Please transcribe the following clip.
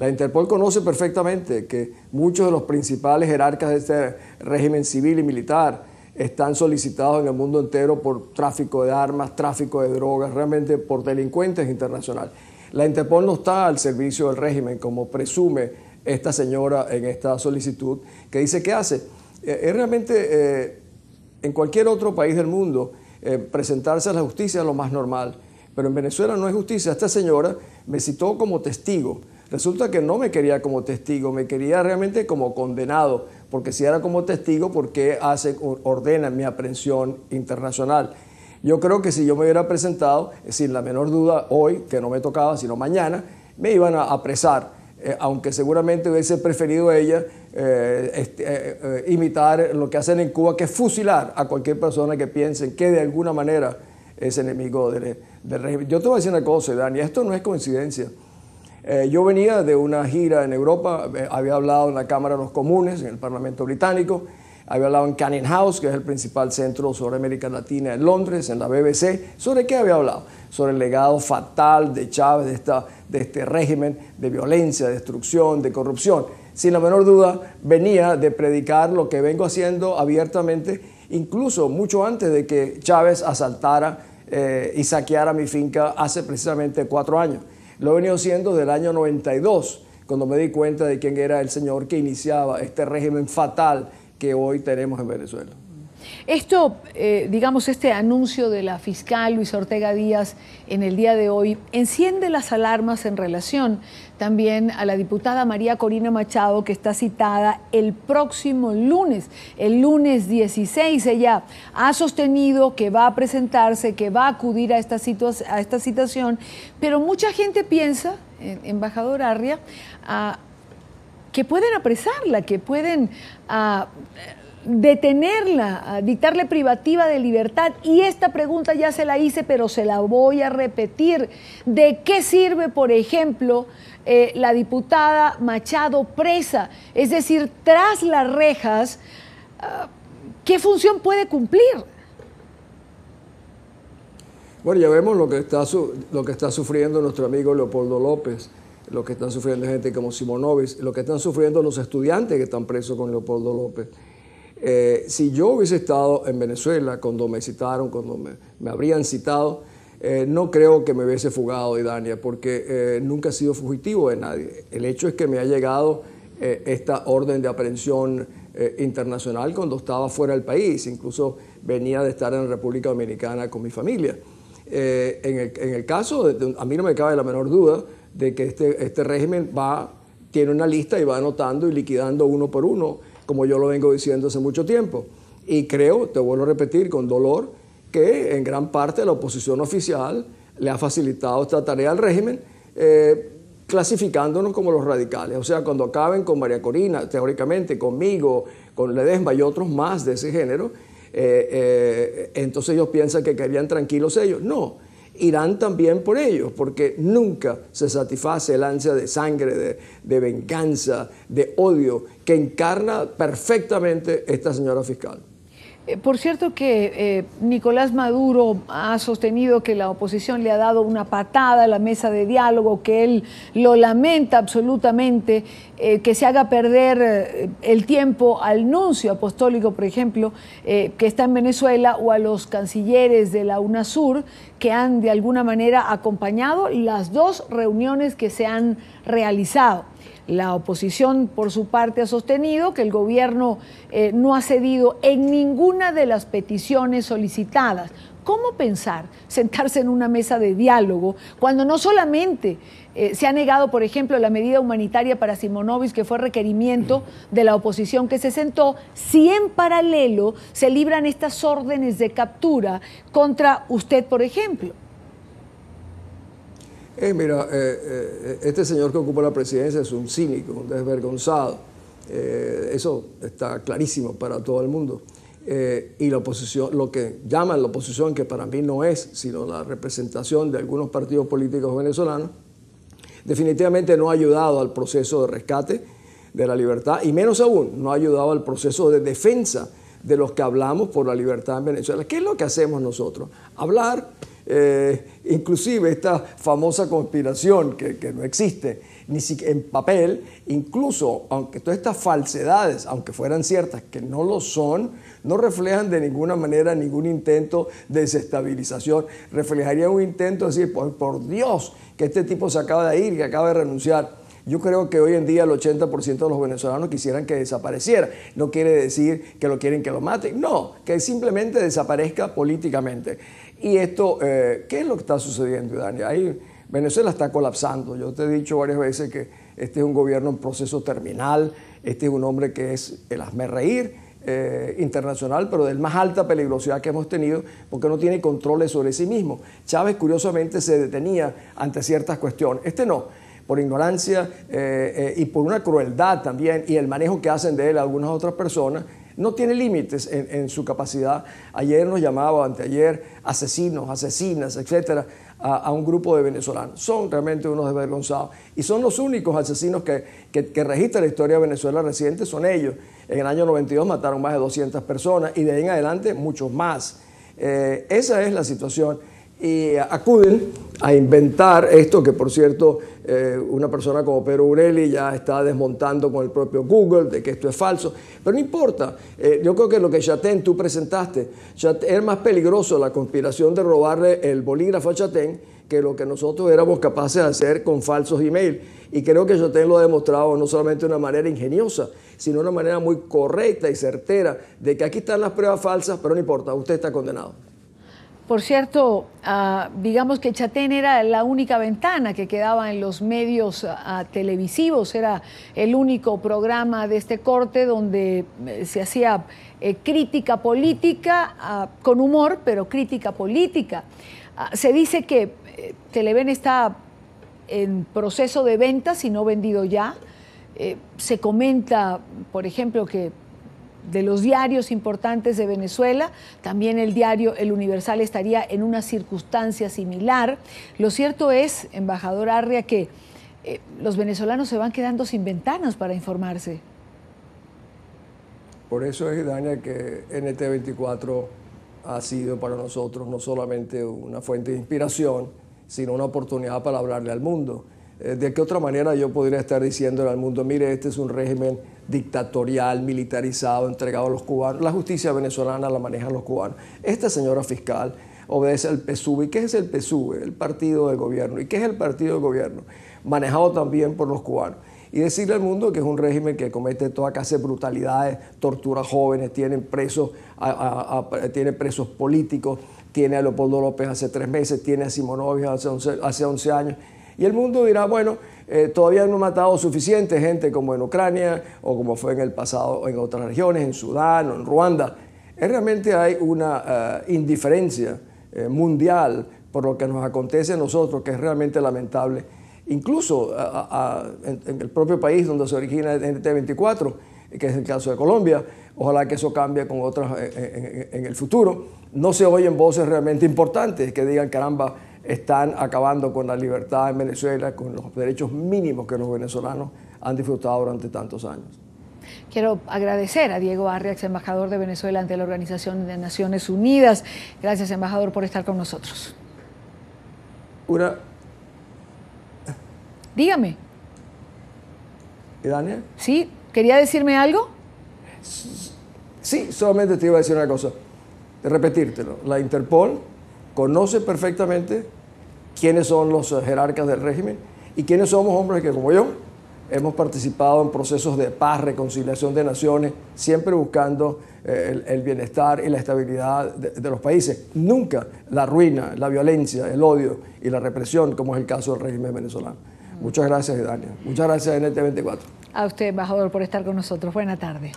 La Interpol conoce perfectamente que muchos de los principales jerarcas de este régimen civil y militar están solicitados en el mundo entero por tráfico de armas, tráfico de drogas, realmente por delincuentes internacionales. La Interpol no está al servicio del régimen, como presume esta señora en esta solicitud, que dice que hace. Eh, es realmente eh, en cualquier otro país del mundo eh, presentarse a la justicia es lo más normal, pero en Venezuela no es justicia. Esta señora me citó como testigo Resulta que no me quería como testigo, me quería realmente como condenado, porque si era como testigo, ¿por qué hace, ordena mi aprehensión internacional? Yo creo que si yo me hubiera presentado, eh, sin la menor duda, hoy, que no me tocaba, sino mañana, me iban a apresar, eh, aunque seguramente hubiese preferido ella eh, este, imitar lo que hacen en Cuba, que es fusilar a cualquier persona que piense que de alguna manera es enemigo del, del régimen. Yo te voy a decir una cosa, Dani, esto no es coincidencia. Eh, yo venía de una gira en Europa, eh, había hablado en la Cámara de los Comunes, en el Parlamento Británico, había hablado en Canning House, que es el principal centro sobre América Latina en Londres, en la BBC. ¿Sobre qué había hablado? Sobre el legado fatal de Chávez, de, este régimen de violencia, de destrucción, de corrupción. Sin la menor duda, venía de predicar lo que vengo haciendo abiertamente, incluso mucho antes de que Chávez asaltara eh, y saqueara mi finca hace precisamente cuatro años. Lo he venido siendo desde el año 92, cuando me di cuenta de quién era el señor que iniciaba este régimen fatal que hoy tenemos en Venezuela. Esto, eh, digamos, este anuncio de la fiscal Luis Ortega Díaz en el día de hoy enciende las alarmas en relación también a la diputada María Corina Machado, que está citada el próximo lunes, el lunes 16. Ella ha sostenido que va a presentarse, que va a acudir a esta, a esta citación, pero mucha gente piensa, embajador Arria, ah, que pueden apresarla, que pueden... Ah, detenerla, dictarle privativa de libertad. Y esta pregunta ya se la hice, pero se la voy a repetir. ¿De qué sirve, por ejemplo, eh, la diputada Machado presa? Es decir, tras las rejas, ah, ¿qué función puede cumplir? Bueno, ya vemos lo que está, lo que está sufriendo nuestro amigo Leopoldo López lo que están sufriendo gente como Simonovic, lo que están sufriendo los estudiantes que están presos con Leopoldo López. Eh, si yo hubiese estado en Venezuela cuando me citaron, cuando me, habrían citado, eh, no creo que me hubiese fugado de Dania, porque eh, nunca he sido fugitivo de nadie. El hecho es que me ha llegado esta orden de aprehensión internacional cuando estaba fuera del país, incluso venía de estar en la República Dominicana con mi familia. En el, caso, a mí no me cabe la menor duda de que este, este régimen tiene una lista y va anotando y liquidando uno por uno como yo lo vengo diciendo hace mucho tiempo. Y creo, te vuelvo a repetir con dolor, que en gran parte la oposición oficial le ha facilitado esta tarea al régimen, eh, clasificándonos como los radicales. O sea, cuando acaben con María Corina, teóricamente, conmigo, con Ledesma y otros más de ese género, eh, eh, entonces ellos piensan que quedarían tranquilos ellos. No irán también por ellos, porque nunca se satisface el ansia de sangre, de, de venganza, de odio, que encarna perfectamente esta señora fiscal. Eh, por cierto que eh, Nicolás Maduro ha sostenido que la oposición le ha dado una patada a la mesa de diálogo, que él lo lamenta absolutamente, eh, que se haga perder el tiempo al nuncio apostólico, por ejemplo, que está en Venezuela, o a los cancilleres de la UNASUR, que han de alguna manera acompañado las dos reuniones que se han realizado. La oposición, por su parte, ha sostenido que el gobierno eh, no ha cedido en ninguna de las peticiones solicitadas. ¿Cómo pensar sentarse en una mesa de diálogo cuando no solamente eh, se ha negado, por ejemplo, la medida humanitaria para Simonovic, que fue requerimiento de la oposición que se sentó, si en paralelo se libran estas órdenes de captura contra usted, por ejemplo? Eh, mira, eh, eh, este señor que ocupa la presidencia es un cínico, un desvergonzado. Eh, eso está clarísimo para todo el mundo. y la oposición, lo que llaman la oposición, que para mí no es sino la representación de algunos partidos políticos venezolanos, definitivamente no ha ayudado al proceso de rescate de la libertad y menos aún no ha ayudado al proceso de defensa de los que hablamos por la libertad en Venezuela. ¿Qué es lo que hacemos nosotros? Hablar eh, inclusive esta famosa conspiración que, no existe ni siquiera en papel, incluso aunque todas estas falsedades, aunque fueran ciertas, que no lo son, no reflejan de ninguna manera ningún intento de desestabilización, reflejaría un intento de decir, por, por Dios, que este tipo se acaba de ir, que acaba de renunciar. Yo creo que hoy en día el 80% de los venezolanos quisieran que desapareciera. No quiere decir que lo quieren que lo maten, no, que simplemente desaparezca políticamente. Y esto, eh, ¿qué es lo que está sucediendo, Dani? Ahí Venezuela está colapsando. Yo te he dicho varias veces que este es un gobierno en proceso terminal, este es un hombre que es el hazme reír. Eh, internacional, pero de más alta peligrosidad que hemos tenido, porque no tiene controles sobre sí mismo. Chávez, curiosamente, se detenía ante ciertas cuestiones. Este no por ignorancia eh, eh, y por una crueldad también y el manejo que hacen de él algunas otras personas, no tiene límites en, su capacidad. Ayer nos llamaba, anteayer, asesinos, asesinas, etcétera, a, un grupo de venezolanos. Son realmente unos desvergonzados y son los únicos asesinos que, que, registra la historia de Venezuela reciente, son ellos. En el año 92 mataron más de 200 personas y de ahí en adelante muchos más. Eh, esa es la situación y eh, acuden a inventar esto que por cierto eh, una persona como Pedro Urelli ya está desmontando con el propio Google de que esto es falso, pero no importa, eh, yo creo que lo que Chatén tú presentaste, era más peligroso la conspiración de robarle el bolígrafo a Chatén que lo que nosotros éramos capaces de hacer con falsos emails Y creo que Chatén lo ha demostrado no solamente de una manera ingeniosa, sino de una manera muy correcta y certera de que aquí están las pruebas falsas, pero no importa, usted está condenado. Por cierto, ah, digamos que Chatén era la única ventana que quedaba en los medios ah, televisivos, era el único programa de este corte donde eh, se hacía eh, crítica política ah, con humor, pero crítica política. se dice que eh, Televen está en proceso de venta, si no vendido ya. se comenta, por ejemplo, que de los diarios importantes de Venezuela. También el diario El Universal estaría en una circunstancia similar. Lo cierto es, embajador Arria, que eh, los venezolanos se van quedando sin ventanas para informarse. Por eso es, Dania, que NT24 ha sido para nosotros no solamente una fuente de inspiración, sino una oportunidad para hablarle al mundo. Eh, ¿De qué otra manera yo podría estar diciéndole al mundo, mire, este es un régimen dictatorial, militarizado, entregado a los cubanos. La justicia venezolana la manejan los cubanos. Esta señora fiscal obedece al PSUV. ¿Y qué es el PSUV? El partido de gobierno. ¿Y qué es el partido de gobierno? Manejado también por los cubanos. Y decirle al mundo que es un régimen que comete toda clase de brutalidades, tortura a jóvenes, tienen presos, tiene presos políticos, tiene a Leopoldo López hace tres meses, tiene a Simón hace hace 11 años. Y el mundo dirá, bueno, eh, todavía no han matado suficiente gente como en Ucrania o como fue en el pasado en otras regiones, en Sudán o en Ruanda. Eh, realmente hay una eh, indiferencia mundial por lo que nos acontece a nosotros, que es realmente lamentable. Incluso en, el propio país donde se origina el NT24, que es el caso de Colombia, ojalá que eso cambie con otras en el futuro. No se oyen voces realmente importantes que digan, caramba, están acabando con la libertad en Venezuela, con los derechos mínimos que los venezolanos han disfrutado durante tantos años. Quiero agradecer a Diego Arriax, embajador de Venezuela ante la Organización de Naciones Unidas. Gracias, embajador, por estar con nosotros. Una. Dígame. ¿Y, Daniel? Sí, ¿quería decirme algo? Sí, solamente te iba a decir una cosa. de Repetírtelo. La Interpol conoce perfectamente quiénes son los eh, jerarcas del régimen y quiénes somos hombres que, como yo, hemos participado en procesos de paz, reconciliación de naciones, siempre buscando eh, el, bienestar y la estabilidad de, los países. Nunca la ruina, la violencia, el odio y la represión, como es el caso del régimen venezolano. Muchas gracias, daniel Muchas gracias, NT24. A usted, embajador, por estar con nosotros. Buena tarde.